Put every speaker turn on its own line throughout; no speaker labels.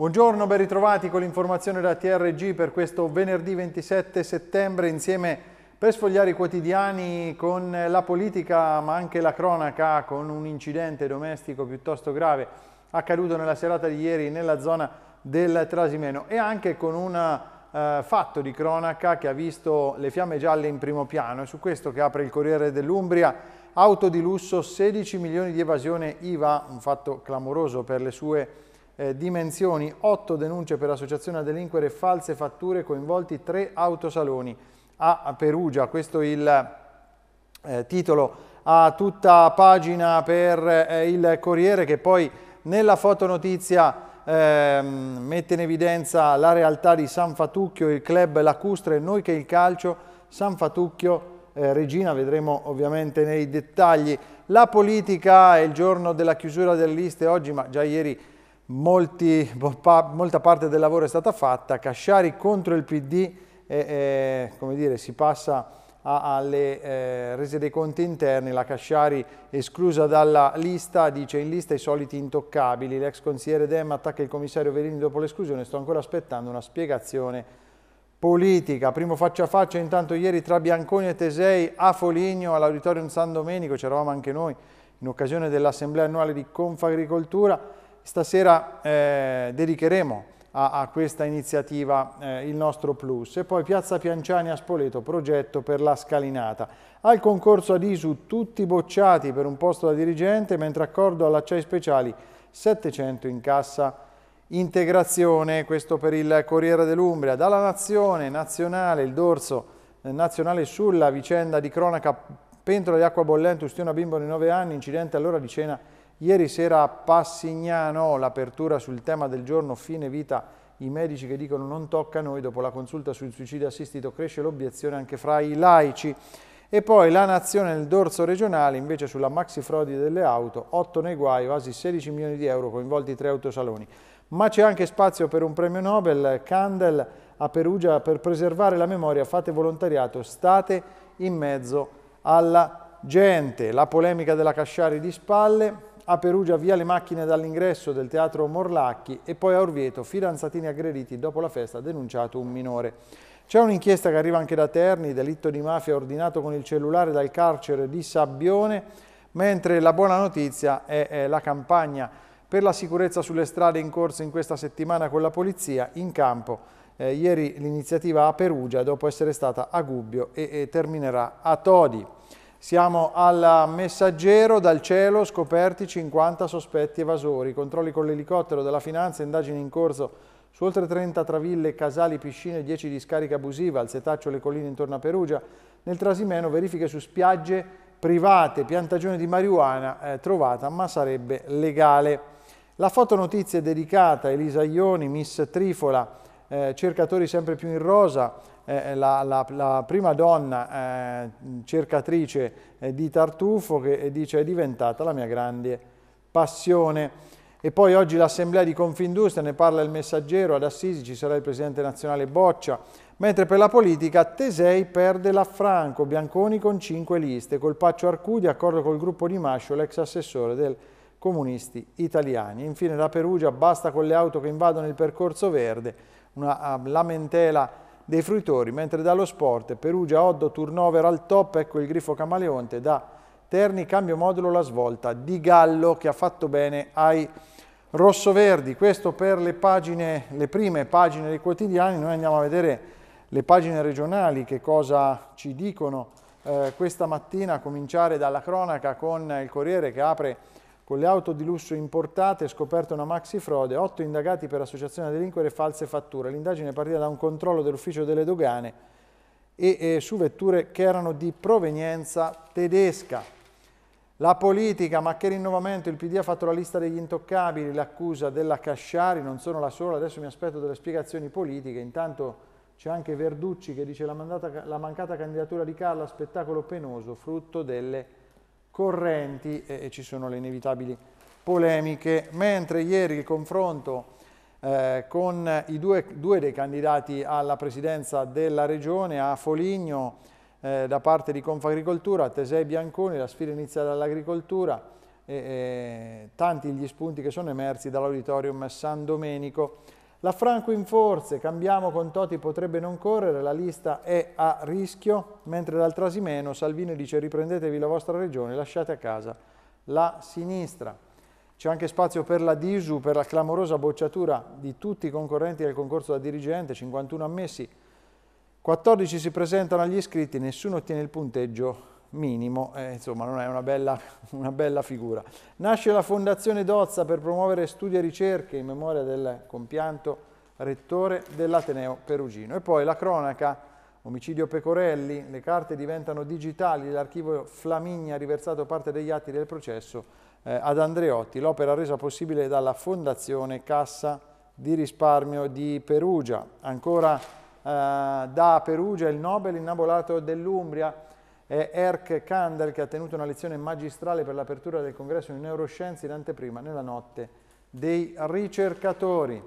Buongiorno, ben ritrovati con l'informazione da TRG per questo venerdì 27 settembre insieme per sfogliare i quotidiani con la politica ma anche la cronaca con un incidente domestico piuttosto grave accaduto nella serata di ieri nella zona del Trasimeno e anche con un eh, fatto di cronaca che ha visto le fiamme gialle in primo piano e su questo che apre il Corriere dell'Umbria auto di lusso 16 milioni di evasione IVA un fatto clamoroso per le sue eh, dimensioni, 8 denunce per associazione a delinquere false fatture, coinvolti 3 autosaloni. A, Perugia, questo è il eh, titolo a tutta pagina per eh, il Corriere che poi nella fotonotizia ehm, mette in evidenza la realtà di San Fatucchio, il club lacustre, noi che il calcio, San Fatucchio, eh, Regina, vedremo ovviamente nei dettagli. La politica è il giorno della chiusura delle liste oggi, ma già ieri molti, molta parte del lavoro è stata fatta, Casciari contro il PD, eh, come dire, si passa alle eh, rese dei conti interni, la Casciari esclusa dalla lista, dice in lista i soliti intoccabili, l'ex consigliere Dem attacca il commissario Verini dopo l'esclusione, sto ancora aspettando una spiegazione politica. Primo faccia a faccia intanto ieri tra Bianconi e Tesei a Foligno all'Auditorium San Domenico, c'eravamo anche noi in occasione dell'assemblea annuale di Confagricoltura, stasera eh, dedicheremo a, a, questa iniziativa eh, il nostro plus. E poi Piazza Pianciani a Spoleto, progetto per la scalinata. Al concorso ad ISU tutti bocciati per un posto da dirigente, mentre accordo all'acciaio Speciali 700 in cassa integrazione, questo per il Corriere dell'Umbria, dalla Nazione, Nazionale, il dorso eh, nazionale sulla vicenda di cronaca pentola di acqua bollente, ustione a bimbo di 9 anni, incidente all'ora di cena Ieri sera a Passignano l'apertura sul tema del giorno fine vita i medici che dicono non tocca a noi, dopo la consulta sul suicidio assistito cresce l'obiezione anche fra i laici. E poi la nazione nel dorso regionale invece sulla maxi frodi delle auto, 8 nei guai, quasi 16 milioni di euro, coinvolti tre autosaloni. Ma c'è anche spazio per un premio Nobel, Candel a Perugia per preservare la memoria, fate volontariato, state in mezzo alla gente. La polemica della Casciari di spalle, a Perugia via le macchine dall'ingresso del teatro Morlacchi e poi a Orvieto fidanzatini aggrediti dopo la festa denunciato un minore. C'è un'inchiesta che arriva anche da Terni, delitto di mafia ordinato con il cellulare dal carcere di Sabbione, mentre la buona notizia è, è la campagna per la sicurezza sulle strade in corso in questa settimana con la polizia in campo. Eh, ieri l'iniziativa a Perugia dopo essere stata a Gubbio e, e terminerà a Todi. Siamo al Messaggero, dal cielo scoperti 50 sospetti evasori, controlli con l'elicottero della finanza, indagini in corso su oltre 30 traville, casali, piscine, 10 discariche abusiva, al setaccio le colline intorno a Perugia, nel Trasimeno verifiche su spiagge private, piantagione di marijuana eh, trovata ma sarebbe legale. La fotonotizia è dedicata a Elisa Ioni, Miss Trifola, eh, cercatori sempre più in rosa, eh, la, la, la, prima donna eh, cercatrice eh, di tartufo che eh, dice è diventata la mia grande passione. E poi oggi l'assemblea di Confindustria, ne parla il messaggero, ad Assisi ci sarà il presidente nazionale Boccia, mentre per la politica Tesei perde la Franco, Bianconi con 5 liste, Colpaccio Arcudi accordo col gruppo di Mascio, l'ex assessore del comunisti italiani. Infine da Perugia basta con le auto che invadono il percorso verde, una ah, lamentela dei fruitori, mentre dallo sport Perugia, Oddo, turnover al top, ecco il grifo camaleonte, da Terni cambio modulo la svolta di Gallo che ha fatto bene ai rossoverdi. Questo per le, pagine, le prime pagine dei quotidiani, noi andiamo a vedere le pagine regionali, che cosa ci dicono eh, questa mattina, a cominciare dalla cronaca con il Corriere che apre con le auto di lusso importate scoperta una maxi frode, otto indagati per associazione a delinquere e false fatture. L'indagine è partita da un controllo dell'ufficio delle dogane e, e su vetture che erano di provenienza tedesca. La politica, ma che rinnovamento, il PD ha fatto la lista degli intoccabili, l'accusa della Casciari, non sono la sola, adesso mi aspetto delle spiegazioni politiche, intanto c'è anche Verducci che dice la, mandata, la mancata candidatura di Carla, spettacolo penoso, frutto delle correnti e, e ci sono le inevitabili polemiche, mentre ieri il confronto eh, con i due, due, dei candidati alla presidenza della regione a Foligno eh, da parte di Confagricoltura, Tesei Bianconi, la sfida inizia dall'agricoltura e, e tanti gli spunti che sono emersi dall'auditorium San Domenico la Franco in forze, cambiamo con Toti, potrebbe non correre, la lista è a rischio, mentre dal Trasimeno Salvini dice riprendetevi la vostra regione, lasciate a casa la sinistra. C'è anche spazio per la Disu, per la clamorosa bocciatura di tutti i concorrenti del concorso da dirigente, 51 ammessi, 14 si presentano agli iscritti, nessuno ottiene il punteggio minimo, eh, insomma non è una bella, una bella, figura. Nasce la Fondazione Dozza per promuovere studi e ricerche in memoria del compianto rettore dell'Ateneo Perugino. E poi la cronaca, omicidio Pecorelli, le carte diventano digitali, l'archivio Flaminia ha riversato parte degli atti del processo eh, ad Andreotti, l'opera resa possibile dalla Fondazione Cassa di risparmio di Perugia. Ancora eh, da Perugia il Nobel innabolato dell'Umbria, e Erk Kandel che ha tenuto una lezione magistrale per l'apertura del congresso in neuroscienze in anteprima nella notte dei ricercatori.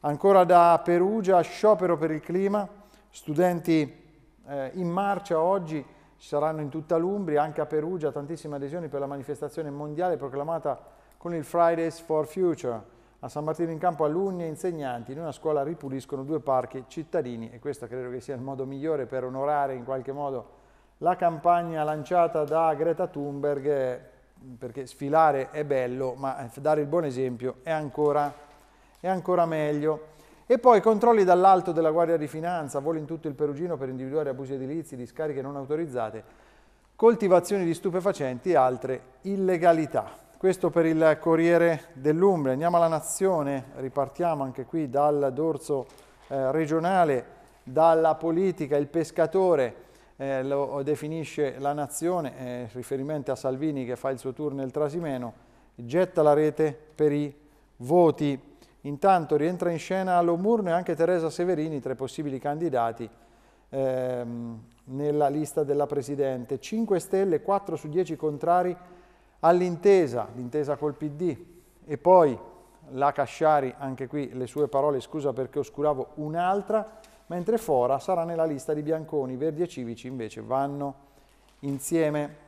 Ancora da Perugia, sciopero per il clima, studenti eh, in marcia oggi, ci saranno in tutta l'Umbria, anche a Perugia tantissime adesioni per la manifestazione mondiale proclamata con il Fridays for Future. A San Martino in Campo alunni e insegnanti in una scuola ripuliscono due parchi cittadini e questo credo che sia il modo migliore per onorare in qualche modo la campagna lanciata da Greta Thunberg, perché sfilare è bello, ma dare il buon esempio è ancora, è ancora meglio. E poi controlli dall'alto della Guardia di Finanza, voli in tutto il Perugino per individuare abusi edilizi, discariche non autorizzate, coltivazioni di stupefacenti e altre illegalità. Questo per il Corriere dell'Umbria. Andiamo alla Nazione, ripartiamo anche qui dal dorso eh, regionale, dalla politica, il pescatore eh, lo definisce la nazione, eh, riferimento a Salvini che fa il suo turno nel Trasimeno, getta la rete per i voti. Intanto rientra in scena Lomurno e anche Teresa Severini, tra i possibili candidati ehm, nella lista della Presidente. 5 Stelle, 4 su 10 contrari all'intesa, l'intesa col PD. E poi la Casciari, anche qui le sue parole, scusa perché oscuravo un'altra, mentre Fora sarà nella lista di Bianconi, Verdi e Civici invece vanno insieme.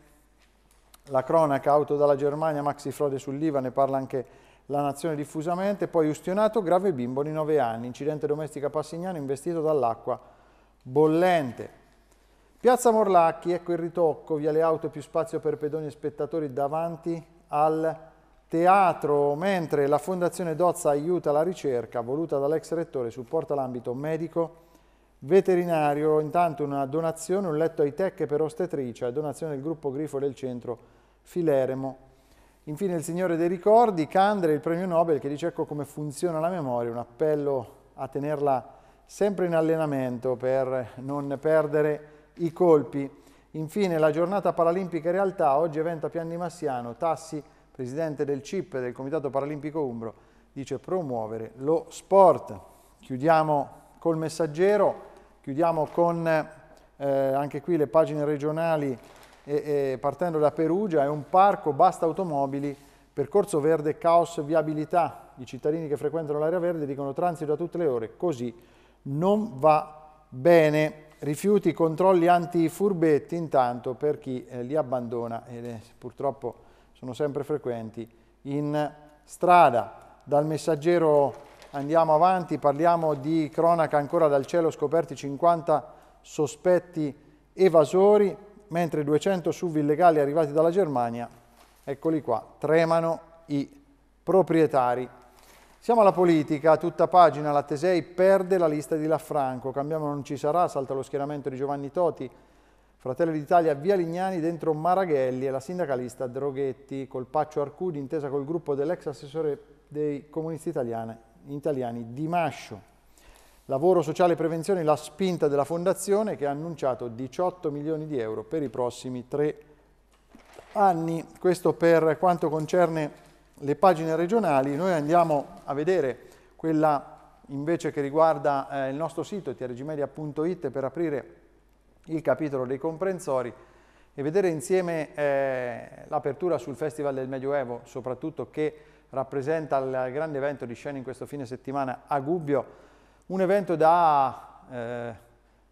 La cronaca auto dalla Germania, maxi frode sull'IVA, ne parla anche la nazione diffusamente, poi ustionato, grave bimbo di 9 anni, incidente domestico a Passignano investito dall'acqua bollente. Piazza Morlacchi, ecco il ritocco, via le auto più spazio per pedoni e spettatori davanti al teatro, mentre la Fondazione Dozza aiuta la ricerca voluta dall'ex rettore supporta l'ambito medico Veterinario, intanto una donazione, un letto ai tech per ostetricia, donazione del gruppo Grifo del centro Fileremo. Infine il Signore dei Ricordi, Candre, il premio Nobel, che dice ecco come funziona la memoria, un appello a tenerla sempre in allenamento per non perdere i colpi. Infine la giornata paralimpica in realtà, oggi evento a Pianni Massiano, Tassi, presidente del CIP, del Comitato Paralimpico Umbro, dice promuovere lo sport. Chiudiamo col messaggero Chiudiamo con eh, anche qui le pagine regionali e, e partendo da Perugia, è un parco, basta automobili, percorso verde, caos, viabilità. I cittadini che frequentano l'area verde dicono transito a tutte le ore, così non va bene. Rifiuti, controlli anti-furbetti intanto per chi eh, li abbandona, e eh, purtroppo sono sempre frequenti, in strada. Dal messaggero Andiamo avanti, parliamo di cronaca ancora dal cielo, scoperti 50 sospetti evasori, mentre 200 SUV illegali arrivati dalla Germania, eccoli qua, tremano i proprietari. Siamo alla politica, tutta pagina, la Tesei perde la lista di Lafranco, cambiamo non ci sarà, salta lo schieramento di Giovanni Toti, Fratelli d'Italia via Lignani dentro Maraghelli e la sindacalista Droghetti, Colpaccio Arcudi intesa col gruppo dell'ex assessore dei comunisti italiani italiani di Mascio. Lavoro sociale e prevenzione, la spinta della fondazione che ha annunciato 18 milioni di euro per i prossimi tre anni. Questo per quanto concerne le pagine regionali, noi andiamo a vedere quella invece che riguarda eh, il nostro sito trgmedia.it per aprire il capitolo dei comprensori e vedere insieme eh, l'apertura sul Festival del Medioevo, soprattutto che rappresenta il grande evento di Scena in questo fine settimana a Gubbio, un evento da, eh,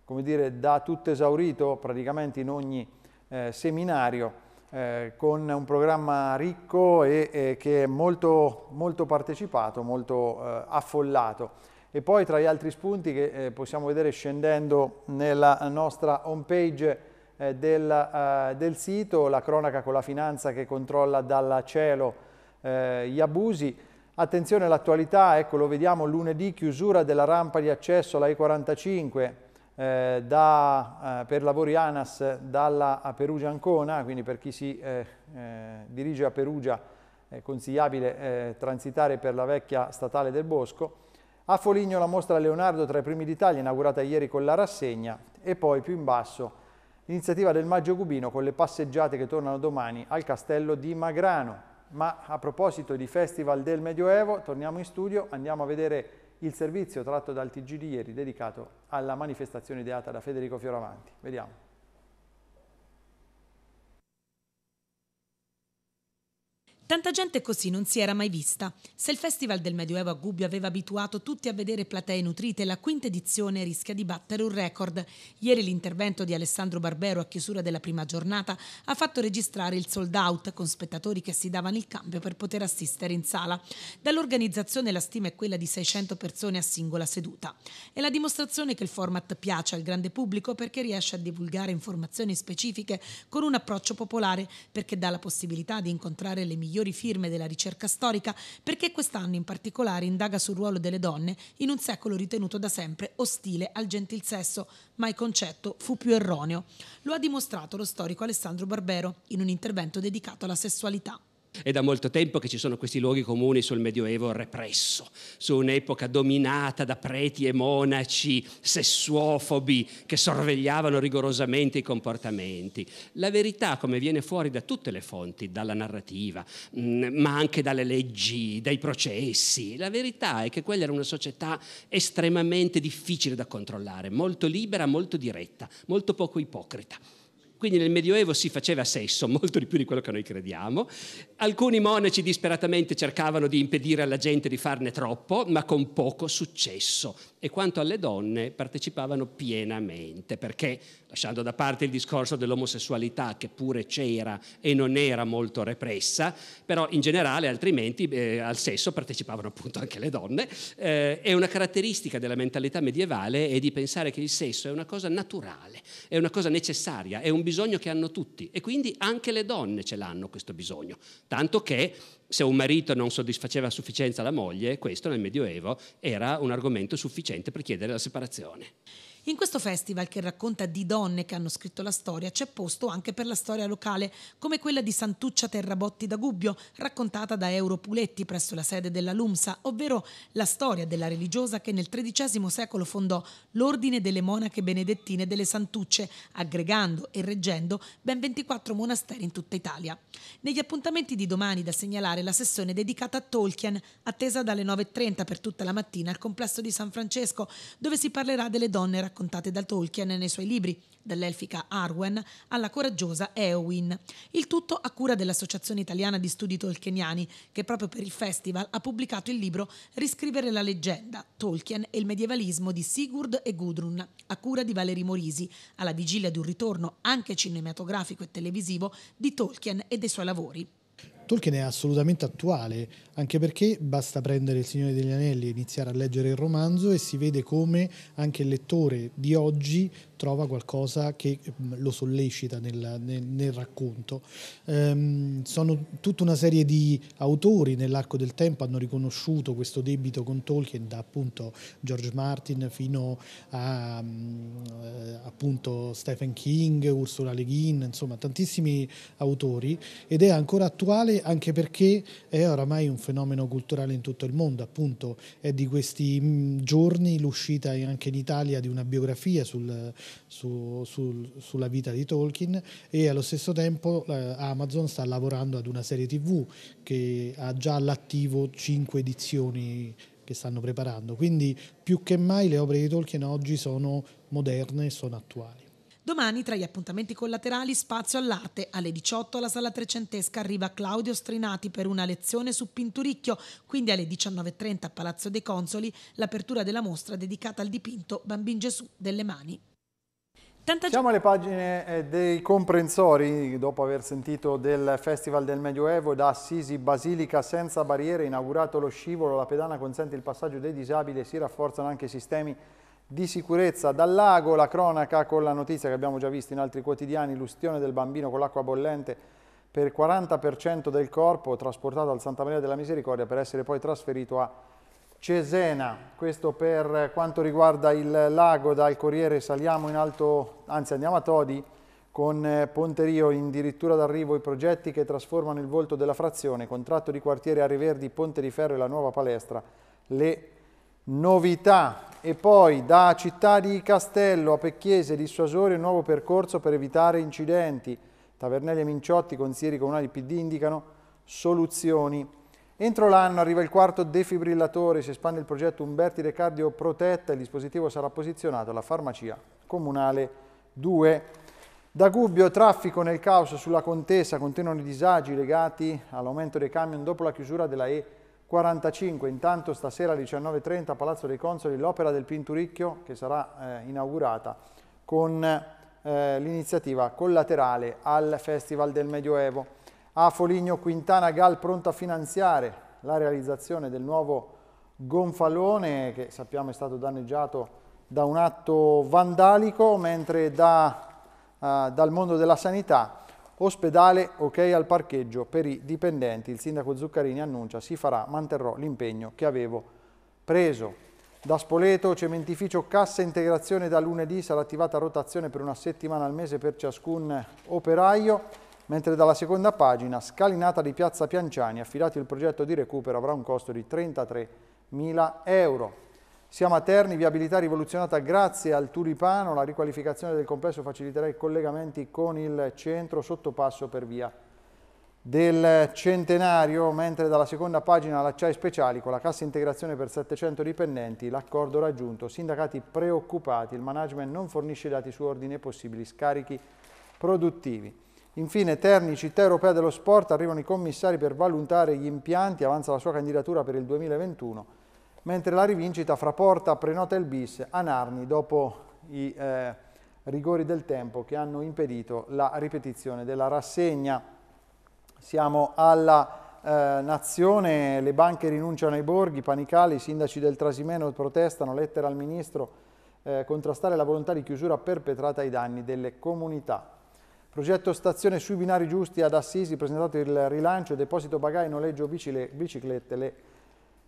come dire, da tutto esaurito praticamente in ogni eh, seminario, eh, con un programma ricco e, e che è molto, molto partecipato, molto eh, affollato. E poi tra gli altri spunti che eh, possiamo vedere scendendo nella nostra home page eh, del, del sito, la cronaca con la finanza che controlla dal cielo eh, gli abusi. Attenzione all'attualità, ecco lo vediamo lunedì, chiusura della rampa di accesso alla E45 eh, da, eh, per lavori ANAS dalla Perugia Ancona, quindi per chi si eh, eh, dirige a Perugia è consigliabile eh, transitare per la vecchia statale del Bosco. A Foligno la mostra Leonardo tra i primi d'Italia, inaugurata ieri con la rassegna, e poi più in basso l'iniziativa del Maggio Cubino con le passeggiate che tornano domani al castello di Magrano. Ma a proposito di Festival del Medioevo, torniamo in studio, andiamo a vedere il servizio tratto dal TG di ieri dedicato alla manifestazione ideata da Federico Fioravanti. Vediamo.
Tanta gente così non si era mai vista. Se il Festival del Medioevo a Gubbio aveva abituato tutti a vedere platee nutrite, la quinta edizione rischia di battere un record. Ieri l'intervento di Alessandro Barbero a chiusura della prima giornata ha fatto registrare il sold out con spettatori che si davano il cambio per poter assistere in sala. Dall'organizzazione la stima è quella di 600 persone a singola seduta. È la dimostrazione che il format piace al grande pubblico perché riesce a divulgare informazioni specifiche con un approccio popolare, perché dà la possibilità di incontrare le migliori migliori firme della ricerca storica perché quest'anno in particolare indaga sul ruolo delle donne in un secolo ritenuto da sempre ostile al gentil sesso, ma il concetto fu più erroneo. Lo ha dimostrato lo storico Alessandro Barbero in un intervento dedicato alla sessualità.
È da molto tempo che ci sono questi luoghi comuni sul Medioevo represso, su un'epoca dominata da preti e monaci sessuofobi che sorvegliavano rigorosamente i comportamenti. La verità, come viene fuori da tutte le fonti, dalla narrativa, mm, ma anche dalle leggi, dai processi, la verità è che quella era una società estremamente difficile da controllare, molto libera, molto diretta, molto poco ipocrita. Quindi nel Medioevo si faceva sesso molto di più di quello che noi crediamo. Alcuni monaci disperatamente cercavano di impedire alla gente di farne troppo, ma con poco successo e quanto alle donne partecipavano pienamente, perché lasciando da parte il discorso dell'omosessualità che pure c'era e non era molto repressa, però in generale altrimenti eh, al sesso partecipavano appunto anche le donne, eh, è una caratteristica della mentalità medievale è di pensare che il sesso è una cosa naturale, è una cosa necessaria, è un bisogno che hanno tutti e quindi anche le donne ce l'hanno questo bisogno, tanto che se un marito non soddisfaceva a sufficienza la moglie, questo nel Medioevo era un argomento sufficiente per chiedere la separazione.
In questo festival che racconta di donne che hanno scritto la storia c'è posto anche per la storia locale, come quella di Santuccia Terrabotti da Gubbio, raccontata da Euro Puletti presso la sede della LUMSA, ovvero la storia della religiosa che nel XIII secolo fondò l'Ordine delle Monache Benedettine delle Santucce, aggregando e reggendo ben 24 monasteri in tutta Italia. Negli appuntamenti di domani da segnalare la sessione dedicata a Tolkien, attesa dalle 9.30 per tutta la mattina al complesso di San Francesco, dove si parlerà delle donne raccontate raccontate da Tolkien nei suoi libri, dall'elfica Arwen alla coraggiosa Eowyn. Il tutto a cura dell'Associazione Italiana di Studi Tolkieniani, che proprio per il festival ha pubblicato il libro Riscrivere la leggenda, Tolkien e il medievalismo di Sigurd e Gudrun, a cura di Valeri Morisi, alla vigilia di un ritorno anche cinematografico e televisivo di Tolkien e dei suoi lavori.
Tolkien è assolutamente attuale, anche perché basta prendere Il Signore degli Anelli e iniziare a leggere il romanzo e si vede come anche il lettore di oggi trova qualcosa che mm, lo sollecita nel, nel, nel racconto. Ehm, sono tutta una serie di autori nell'arco del tempo hanno riconosciuto questo debito con Tolkien, da appunto George Martin fino a mm, eh, appunto Stephen King, Ursula Le Guin, insomma tantissimi autori ed è ancora attuale anche perché è oramai un fenomeno culturale in tutto il mondo, appunto è di questi mm, giorni l'uscita anche in Italia di una biografia sul, su, su, sulla vita di Tolkien e allo stesso tempo eh, Amazon sta lavorando ad una serie tv che ha già all'attivo cinque edizioni che stanno preparando. Quindi più che mai le opere di Tolkien oggi sono moderne e sono attuali.
Domani tra gli appuntamenti collaterali spazio all'arte. Alle 18 alla sala trecentesca arriva Claudio Strinati per una lezione su Pinturicchio, quindi alle 19.30 a Palazzo dei Consoli l'apertura della mostra dedicata al dipinto Bambin Gesù delle mani.
Tanta... Siamo alle pagine eh, dei comprensori, dopo aver sentito del Festival del Medioevo da Assisi Basilica senza barriere, inaugurato lo scivolo, la pedana consente il passaggio dei disabili e si rafforzano anche i sistemi di sicurezza. Dal lago la cronaca con la notizia che abbiamo già visto in altri quotidiani, l'ustione del bambino con l'acqua bollente per 40% del corpo trasportato al Santa Maria della Misericordia per essere poi trasferito a Cesena, questo per quanto riguarda il lago dal Corriere saliamo in alto, anzi andiamo a Todi con eh, Ponterio in dirittura d'arrivo i progetti che trasformano il volto della frazione, contratto di quartiere a Ariverdi, Ponte di Ferro e la nuova palestra, le novità. E poi da Città di Castello a Pecchiese dissuasori, Suasorio nuovo percorso per evitare incidenti. Tavernelli e Minciotti, consiglieri comunali PD indicano soluzioni. Entro l'anno arriva il quarto defibrillatore, si espande il progetto Umberti Recardio Protetta e il dispositivo sarà posizionato alla farmacia comunale 2. Da Gubbio, traffico nel caos sulla Contessa, continuano i disagi legati all'aumento dei camion dopo la chiusura della E45. Intanto stasera alle 19.30 a Palazzo dei Consoli l'opera del Pinturicchio che sarà eh, inaugurata con eh, l'iniziativa collaterale al Festival del Medioevo. A Foligno Quintana Gal pronto a finanziare la realizzazione del nuovo gonfalone che sappiamo è stato danneggiato da un atto vandalico, mentre da, uh, dal mondo della sanità ospedale ok al parcheggio per i dipendenti. Il sindaco Zuccarini annuncia si farà, manterrò l'impegno che avevo preso. Da Spoleto, cementificio Cassa Integrazione da lunedì sarà attivata rotazione per una settimana al mese per ciascun operaio mentre dalla seconda pagina, scalinata di Piazza Pianciani, affidato il progetto di recupero, avrà un costo di 33.000 euro. Siamo a Terni, viabilità rivoluzionata grazie al Turipano, la riqualificazione del complesso faciliterà i collegamenti con il centro sottopasso per via del centenario, mentre dalla seconda pagina l'acciaio Speciali con la cassa integrazione per 700 dipendenti, l'accordo raggiunto, sindacati preoccupati, il management non fornisce dati su ordine e possibili scarichi produttivi. Infine, Terni, città europea dello sport, arrivano i commissari per valutare gli impianti, avanza la sua candidatura per il 2021, mentre la rivincita fra Porta, Prenota e il Bis a Narni dopo i eh, rigori del tempo che hanno impedito la ripetizione della rassegna. Siamo alla eh, nazione, le banche rinunciano ai borghi, panicali, i sindaci del Trasimeno protestano, lettera al ministro, eh, contrastare la volontà di chiusura perpetrata ai danni delle comunità. Progetto stazione sui binari giusti ad Assisi, presentato il rilancio, deposito bagai, noleggio biciclette, le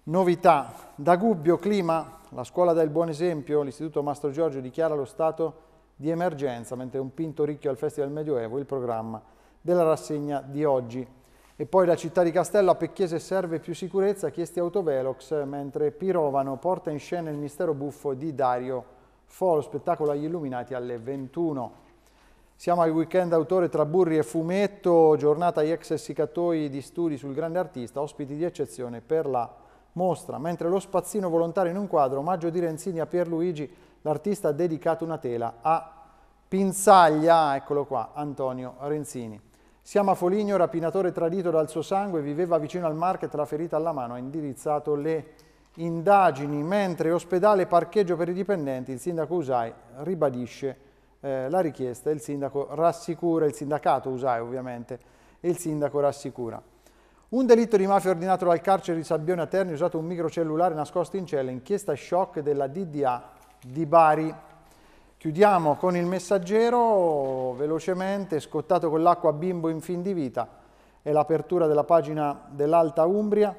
novità. Da Gubbio, clima, la scuola dà il buon esempio, l'Istituto Mastro Giorgio dichiara lo stato di emergenza, mentre un pinto ricchio al Festival Medioevo, il programma della rassegna di oggi. E poi la città di Castello, a Pecchiese serve più sicurezza, chiesti autovelox, mentre Pirovano porta in scena il mistero buffo di Dario Fo, lo spettacolo agli illuminati alle 21. Siamo al weekend autore tra burri e fumetto, giornata agli ex essiccatoi di studi sul grande artista, ospiti di eccezione per la mostra. Mentre lo spazzino volontario in un quadro, omaggio di Renzini a Pierluigi, l'artista ha dedicato una tela a Pinzaglia, eccolo qua, Antonio Renzini. Siamo a Foligno, rapinatore tradito dal suo sangue, viveva vicino al market, la ferita alla mano, ha indirizzato le indagini, mentre ospedale e parcheggio per i dipendenti, il sindaco Usai ribadisce eh, la richiesta il sindaco rassicura, il sindacato usai ovviamente, il sindaco rassicura. Un delitto di mafia ordinato dal carcere di Sabbione a Terni, usato un microcellulare nascosto in cella, inchiesta shock della DDA di Bari. Chiudiamo con il messaggero, velocemente, scottato con l'acqua bimbo in fin di vita, è l'apertura della pagina dell'Alta Umbria.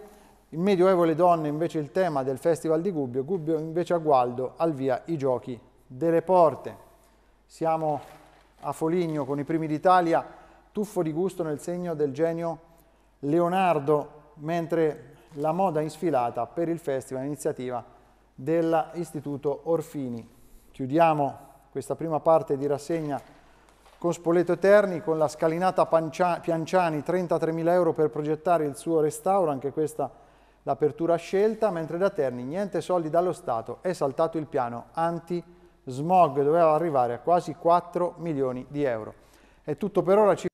Il Medioevo le donne invece il tema del Festival di Gubbio, Gubbio invece a Gualdo, al via i giochi delle porte. Siamo a Foligno con i primi d'Italia, tuffo di gusto nel segno del genio Leonardo, mentre la moda in sfilata per il festival iniziativa dell'Istituto Orfini. Chiudiamo questa prima parte di rassegna con Spoleto Eterni, con la scalinata Pancia Pianciani, 33.000 euro per progettare il suo restauro, anche questa l'apertura scelta, mentre da Terni niente soldi dallo Stato, è saltato il piano anti-restauro smog doveva arrivare a quasi 4 milioni di euro. È tutto per ora, ci